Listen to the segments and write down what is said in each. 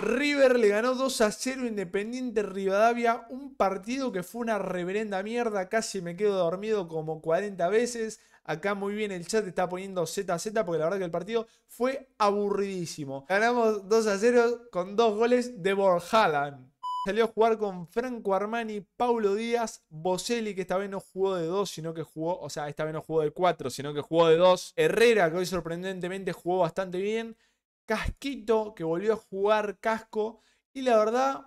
River le ganó 2 a 0 Independiente Rivadavia, un partido que fue una reverenda mierda, casi me quedo dormido como 40 veces. Acá muy bien el chat está poniendo ZZ porque la verdad que el partido fue aburridísimo. Ganamos 2 a 0 con dos goles de Borjalan. Salió a jugar con Franco Armani, Paulo Díaz, Boselli, que esta vez no jugó de 2, sino que jugó, o sea, esta vez no jugó de 4, sino que jugó de 2. Herrera, que hoy sorprendentemente jugó bastante bien. Casquito, que volvió a jugar casco. Y la verdad,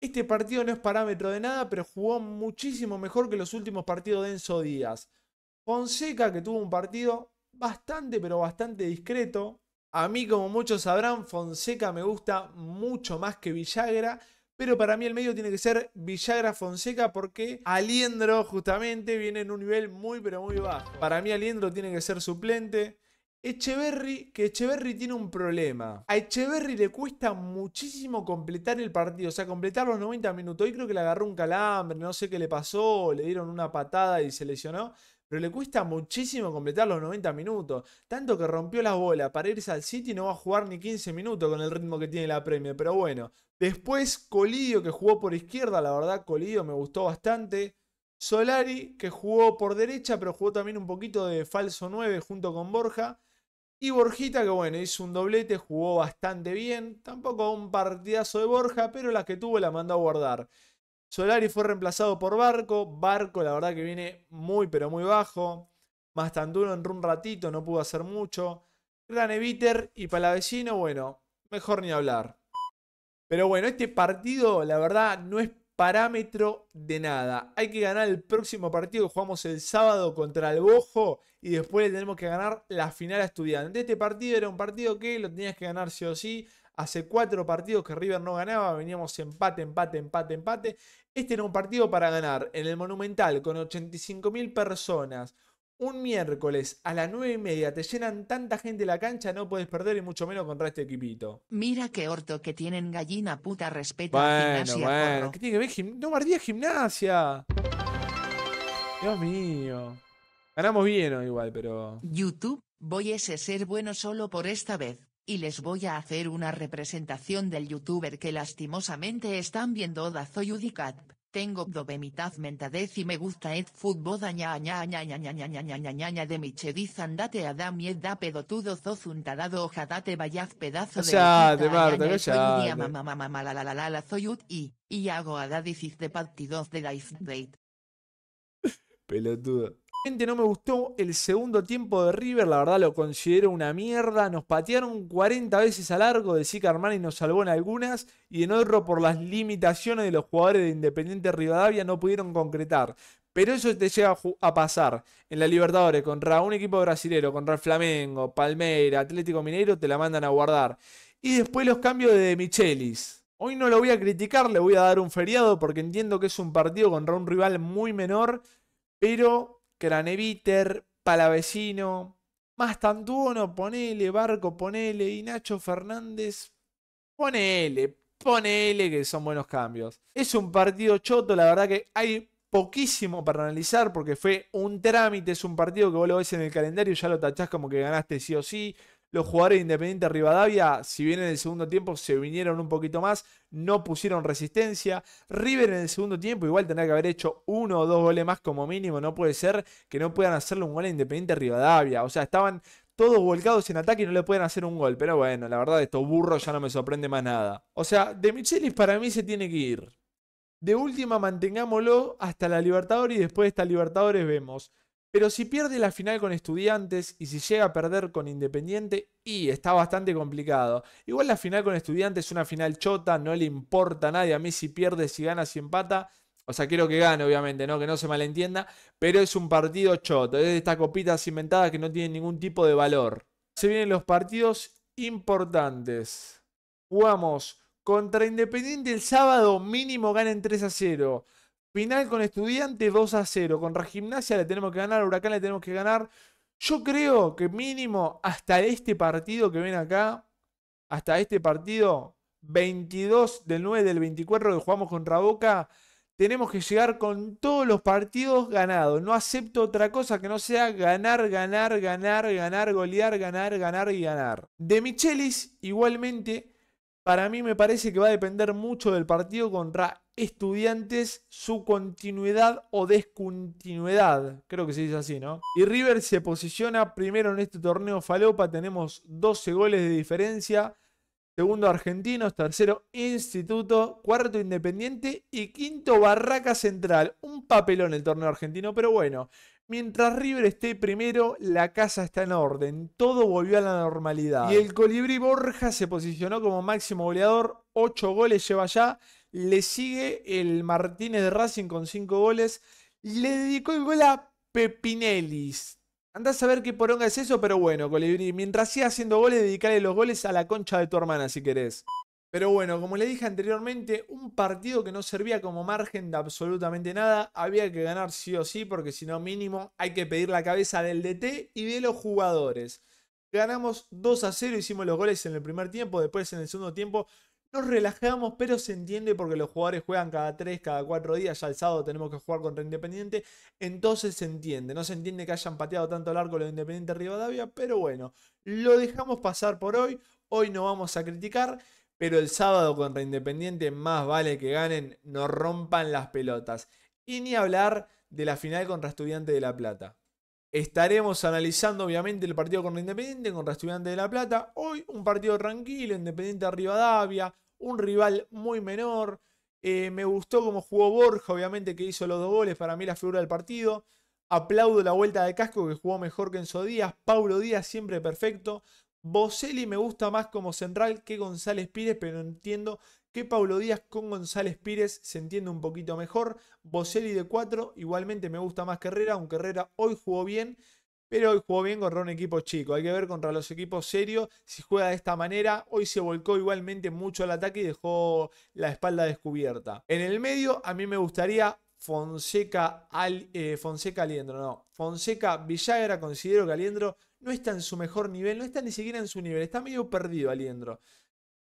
este partido no es parámetro de nada, pero jugó muchísimo mejor que los últimos partidos de Enzo Díaz. Fonseca, que tuvo un partido bastante, pero bastante discreto. A mí, como muchos sabrán, Fonseca me gusta mucho más que Villagra. Pero para mí el medio tiene que ser Villagra Fonseca porque Aliendro justamente viene en un nivel muy pero muy bajo. Para mí Aliendro tiene que ser suplente. Echeverry, que Echeverry tiene un problema. A Echeverry le cuesta muchísimo completar el partido, o sea, completar los 90 minutos. Hoy creo que le agarró un calambre, no sé qué le pasó, le dieron una patada y se lesionó. Pero le cuesta muchísimo completar los 90 minutos. Tanto que rompió las bolas para irse al City no va a jugar ni 15 minutos con el ritmo que tiene la Premier. Pero bueno. Después Colidio que jugó por izquierda. La verdad, Colidio me gustó bastante. Solari que jugó por derecha pero jugó también un poquito de falso 9 junto con Borja. Y Borjita, que bueno, hizo un doblete, jugó bastante bien. Tampoco un partidazo de Borja, pero la que tuvo la mandó a guardar. Solari fue reemplazado por Barco. Barco, la verdad que viene muy, pero muy bajo. Más tan duro en un ratito, no pudo hacer mucho. Gran Eviter y Palavecino, bueno, mejor ni hablar. Pero bueno, este partido, la verdad, no es parámetro de nada. Hay que ganar el próximo partido jugamos el sábado contra el Bojo y después tenemos que ganar la final a Estudiantes. Este partido era un partido que lo tenías que ganar sí o sí. Hace cuatro partidos que River no ganaba, veníamos empate, empate, empate, empate. Este era un partido para ganar en el Monumental con 85.000 personas un miércoles a las 9 y media te llenan tanta gente la cancha, no puedes perder y mucho menos contra este equipito. Mira qué orto que tienen gallina puta respeto bueno, a gimnasia. Bueno, no mardía gimnasia. Dios mío. Ganamos bien o igual, pero. YouTube, voy a ser bueno solo por esta vez y les voy a hacer una representación del youtuber que lastimosamente están viendo Zoyudicat. Tengo dobe mitad mentadez y me gusta el fútbol daña de michediz andate a da miedda pedotudo un ojadate vayaz pedazo de... Ya, Marta, Mamá, mamá, mamá, la, la, la, la, soy y, y hago a de partidos de date. Pelotudo no me gustó el segundo tiempo de River, la verdad lo considero una mierda. Nos patearon 40 veces a largo de Zika Armani, nos salvó en algunas y en otro por las limitaciones de los jugadores de Independiente Rivadavia no pudieron concretar. Pero eso te llega a pasar en la Libertadores contra un equipo brasilero, contra el Flamengo, Palmeira, Atlético Mineiro, te la mandan a guardar. Y después los cambios de Michelis. Hoy no lo voy a criticar, le voy a dar un feriado porque entiendo que es un partido contra un rival muy menor, pero Craneviter, Palavecino, Mastantuono, ponele, Barco, ponele, y Nacho Fernández, ponele, ponele que son buenos cambios. Es un partido choto, la verdad que hay poquísimo para analizar porque fue un trámite, es un partido que vos lo ves en el calendario y ya lo tachás como que ganaste sí o sí, los jugadores de Independiente Rivadavia, si bien en el segundo tiempo se vinieron un poquito más, no pusieron resistencia. River en el segundo tiempo igual tendrá que haber hecho uno o dos goles más como mínimo. No puede ser que no puedan hacerle un gol a Independiente Rivadavia. O sea, estaban todos volcados en ataque y no le pueden hacer un gol. Pero bueno, la verdad, estos burros ya no me sorprende más nada. O sea, De Michelis para mí se tiene que ir. De última, mantengámoslo hasta la Libertadores y después de esta Libertadores vemos pero si pierde la final con Estudiantes y si llega a perder con Independiente, y está bastante complicado. Igual la final con Estudiantes es una final chota, no le importa a nadie. A mí si pierde, si gana, si empata. O sea, quiero que gane, obviamente, ¿no? Que no se malentienda. Pero es un partido choto. Es de estas copitas inventadas que no tienen ningún tipo de valor. Se vienen los partidos importantes. Jugamos contra Independiente el sábado, mínimo ganen 3 a 0. Final con Estudiante 2 a 0. con Gimnasia le tenemos que ganar, Huracán le tenemos que ganar. Yo creo que mínimo hasta este partido que ven acá, hasta este partido 22 del 9 del 24 que jugamos contra Boca, tenemos que llegar con todos los partidos ganados. No acepto otra cosa que no sea ganar, ganar, ganar, ganar, golear, ganar, ganar y ganar. De Michelis, igualmente, para mí me parece que va a depender mucho del partido contra Estudiantes su continuidad o descontinuidad. Creo que se dice así, ¿no? Y River se posiciona primero en este torneo falopa. Tenemos 12 goles de diferencia. Segundo Argentinos, tercero Instituto, cuarto Independiente y quinto Barraca Central. Un papelón el torneo argentino, pero bueno, Mientras River esté primero, la casa está en orden, todo volvió a la normalidad. Y el colibrí Borja se posicionó como máximo goleador, 8 goles lleva ya le sigue el Martínez de Racing con 5 goles. Le dedicó el gol a Pepinelis. Andás a ver qué poronga es eso, pero bueno, Colibri. Mientras siga haciendo goles, dedicale los goles a la concha de tu hermana si querés. Pero bueno, como le dije anteriormente, un partido que no servía como margen de absolutamente nada, había que ganar sí o sí, porque si no mínimo hay que pedir la cabeza del DT y de los jugadores. Ganamos 2 a 0, hicimos los goles en el primer tiempo, después en el segundo tiempo nos relajamos, pero se entiende porque los jugadores juegan cada 3, cada 4 días. Ya el sábado tenemos que jugar contra Independiente. Entonces se entiende. No se entiende que hayan pateado tanto el arco los Independiente Rivadavia. Pero bueno, lo dejamos pasar por hoy. Hoy no vamos a criticar. Pero el sábado contra Independiente más vale que ganen. no rompan las pelotas. Y ni hablar de la final contra Estudiante de La Plata. Estaremos analizando obviamente el partido con Independiente, con Estudiante de La Plata. Hoy un partido tranquilo, Independiente a Rivadavia, un rival muy menor. Eh, me gustó cómo jugó Borja, obviamente que hizo los dos goles, para mí la figura del partido. Aplaudo la vuelta de casco que jugó mejor que Enzo Díaz. Paulo Díaz siempre perfecto. Boselli me gusta más como central que González Pires, pero entiendo que Paulo Díaz con González Pires se entiende un poquito mejor. Boselli de 4, igualmente me gusta más que Herrera, aunque Herrera hoy jugó bien, pero hoy jugó bien contra un equipo chico. Hay que ver contra los equipos serios si juega de esta manera. Hoy se volcó igualmente mucho al ataque y dejó la espalda descubierta. En el medio, a mí me gustaría Fonseca, eh, Fonseca Aliendro, no. Fonseca Villagra, considero que Aliendro no está en su mejor nivel, no está ni siquiera en su nivel, está medio perdido Aliendro.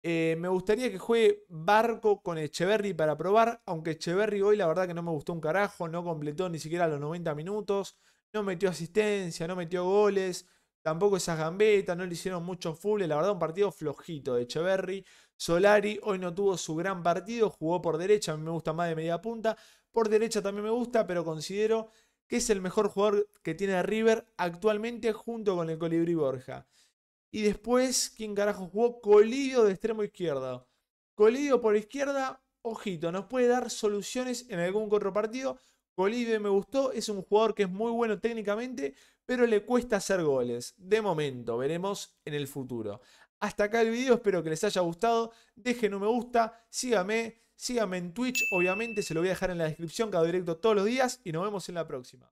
Eh, me gustaría que juegue Barco con Echeverry para probar, aunque Echeverry hoy la verdad que no me gustó un carajo, no completó ni siquiera los 90 minutos, no metió asistencia, no metió goles, tampoco esas gambetas, no le hicieron mucho full, la verdad un partido flojito de Echeverry. Solari hoy no tuvo su gran partido, jugó por derecha, a mí me gusta más de media punta, por derecha también me gusta, pero considero que es el mejor jugador que tiene River actualmente junto con el Colibri Borja. Y después, ¿quién carajo jugó? Colibio de extremo izquierda. Colibio por izquierda, ojito, nos puede dar soluciones en algún otro partido. me gustó, es un jugador que es muy bueno técnicamente, pero le cuesta hacer goles. De momento, veremos en el futuro. Hasta acá el video, espero que les haya gustado. Dejen un me gusta, síganme, síganme en Twitch, obviamente se lo voy a dejar en la descripción, cada directo todos los días y nos vemos en la próxima.